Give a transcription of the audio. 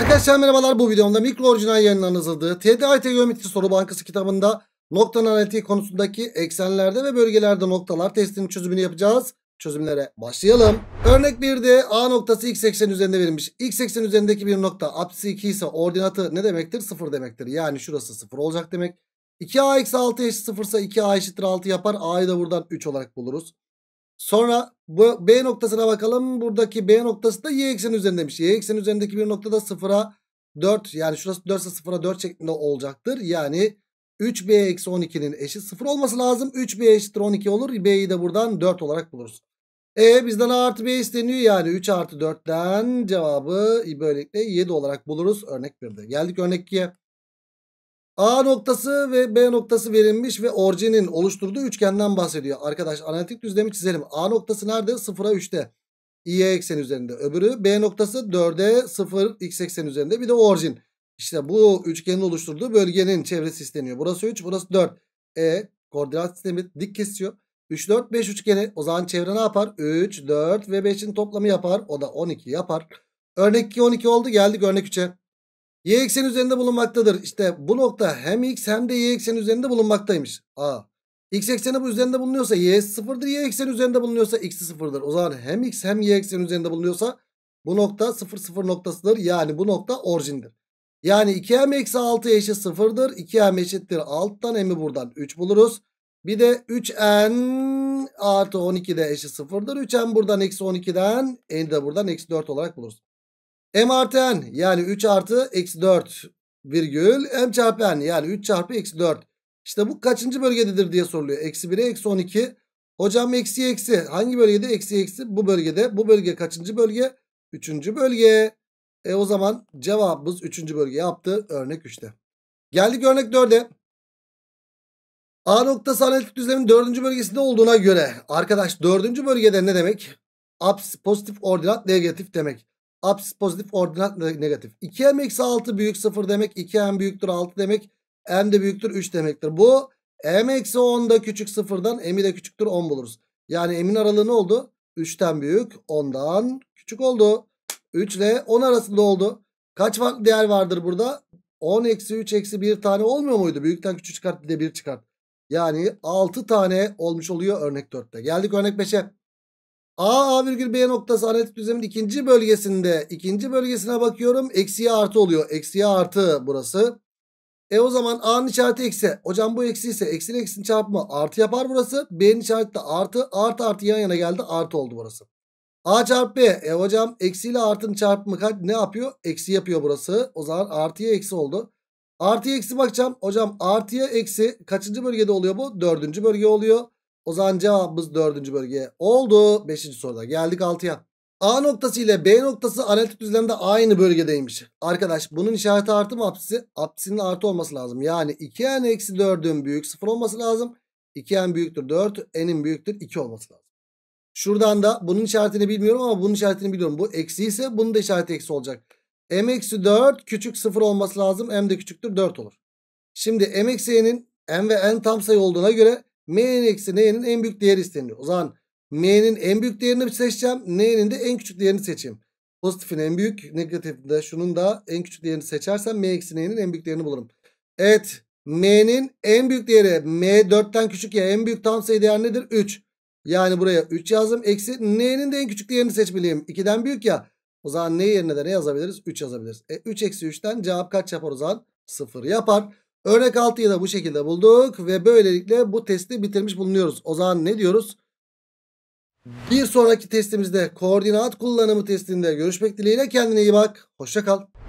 Arkadaşlar merhabalar bu videomda mikro orijinal yayınlarının hazırladığı TDIT Geometri Soru Bankası kitabında nokta analitiği konusundaki eksenlerde ve bölgelerde noktalar testinin çözümünü yapacağız. Çözümlere başlayalım. Örnek 1'de A noktası x eksen üzerinde verilmiş. X eksen üzerindeki bir nokta apsisi 2 ise ordinatı ne demektir? 0 demektir. Yani şurası 0 olacak demek. 2A eksi 6 eşit 0 ise 2A eşittir 6 yapar. A'yı da buradan 3 olarak buluruz. Sonra bu B noktasına bakalım. Buradaki B noktası da y ekseni üzerindeymiş. Y ekseni üzerindeki bir nokta da 0'a 4 yani şurası 4 ise 0'a 4 şeklinde olacaktır. Yani 3B eksi 12'nin eşit 0 olması lazım. 3B eşittir 12 olur. B'yi de buradan 4 olarak buluruz. E bizden A artı B isteniyor yani 3 artı 4'ten cevabı böylelikle 7 olarak buluruz örnek 1'de. Geldik örnek 2'ye. A noktası ve B noktası verilmiş ve orijinin oluşturduğu üçgenden bahsediyor. Arkadaş analitik düzlemi çizelim. A noktası nerede? 0'a 3'te. Y eksen üzerinde. Öbürü B noktası 4'e 0 x eksen üzerinde. Bir de orijin. İşte bu üçgenin oluşturduğu bölgenin çevresi isteniyor. Burası 3 burası 4. E koordinat sistemi dik kesiyor. 3 4 5 üçgeni o zaman çevre ne yapar? 3 4 ve 5'in toplamı yapar. O da 12 yapar. Örnek 2 12 oldu geldik örnek 3'e. Y eksen üzerinde bulunmaktadır. İşte bu nokta hem x hem de y eksen üzerinde bulunmaktaymış. A. X ekseni bu üzerinde bulunuyorsa y sıfırdır. Y eksen üzerinde bulunuyorsa x'i sıfırdır. O zaman hem x hem y eksen üzerinde bulunuyorsa bu nokta sıfır sıfır noktasıdır. Yani bu nokta orijindir. Yani 2m eksi 6 eşit sıfırdır. 2m eşittir alttan m'i buradan 3 buluruz. Bir de 3n artı 12 de eşit sıfırdır. 3n buradan eksi 12'den n de buradan eksi 4 olarak buluruz. M artı n yani 3 artı eksi 4 virgül m çarpı n yani 3 çarpı eksi 4. İşte bu kaçıncı bölgededir diye soruluyor. Eksi 1'e eksi 12. Hocam eksi eksi hangi bölgede eksi eksi bu bölgede bu bölge kaçıncı bölge? Üçüncü bölge. E o zaman cevabımız üçüncü bölge yaptı örnek 3'te. Geldik örnek 4'e. A noktası analitik düzlemin dördüncü bölgesinde olduğuna göre arkadaş dördüncü bölgede ne demek? Abs, pozitif ordinat negatif demek. Apsis pozitif ordinat negatif. 2m eksi 6 büyük 0 demek. 2m büyüktür 6 demek. m de büyüktür 3 demektir. Bu m eksi 10 da küçük 0'dan m'i de küçüktür 10 buluruz. Yani m'in aralığı ne oldu? 3'ten büyük 10'dan küçük oldu. 3 ile 10 arasında oldu. Kaç farklı değer vardır burada? 10 eksi 3 eksi 1 tane olmuyor muydu? Büyükten küçük çıkart bir de 1 çıkart. Yani 6 tane olmuş oluyor örnek 4'te. Geldik örnek 5'e. A, A virgül B noktası analitik düzemin ikinci bölgesinde. ikinci bölgesine bakıyorum. eksi artı oluyor. eksi artı burası. E o zaman A'nın işareti eksi. Hocam bu eksi ise eksi eksinin çarpımı artı yapar burası. B'nin işareti de artı. Artı artı yan yana geldi. Artı oldu burası. A çarpı B. E hocam eksiyle artının çarpımı kaç? Ne yapıyor? Eksi yapıyor burası. O zaman artıya eksi oldu. Artıya eksi bakacağım. Hocam artıya eksi kaçıncı bölgede oluyor bu? Dördüncü bölge oluyor. O zaman cevabımız dördüncü bölge oldu. Beşinci soruda geldik altıya. A noktası ile B noktası analitik düzlemde aynı bölgedeymiş. Arkadaş bunun işareti artı mı apsisi? Apsisinin artı olması lazım. Yani 2n eksi 4'ün büyük 0 olması lazım. 2n büyüktür 4, n'in büyüktür 2 olması lazım. Şuradan da bunun işaretini bilmiyorum ama bunun işaretini biliyorum. Bu eksi ise bunun da işareti eksi olacak. m eksi 4 küçük 0 olması lazım. m de küçüktür 4 olur. Şimdi m eksi n'in m ve n tam sayı olduğuna göre M'nin eksi n'nin en büyük değeri isteniyor. O zaman M'nin en büyük değerini seçeceğim. N'nin de en küçük değerini seçeyim. Pozitifin en büyük, negatifinde şunun da en küçük değerini seçersem m eksi n'nin en büyük değerini bulurum. Evet, m'nin en büyük değeri m 4'ten küçük ya en büyük tam sayı değer nedir? 3. Yani buraya 3 yazdım. Eksi n'nin de en küçük değerini seçmeliyim. 2'den büyük ya. O zaman n yerine de ne yazabiliriz? 3 yazabiliriz. E, 3 eksi 3'ten cevap kaç yapar o zaman? 0 yapar. Örnek 6'yı da bu şekilde bulduk ve böylelikle bu testi bitirmiş bulunuyoruz. O zaman ne diyoruz? Bir sonraki testimizde koordinat kullanımı testinde görüşmek dileğiyle kendine iyi bak. Hoşça kal.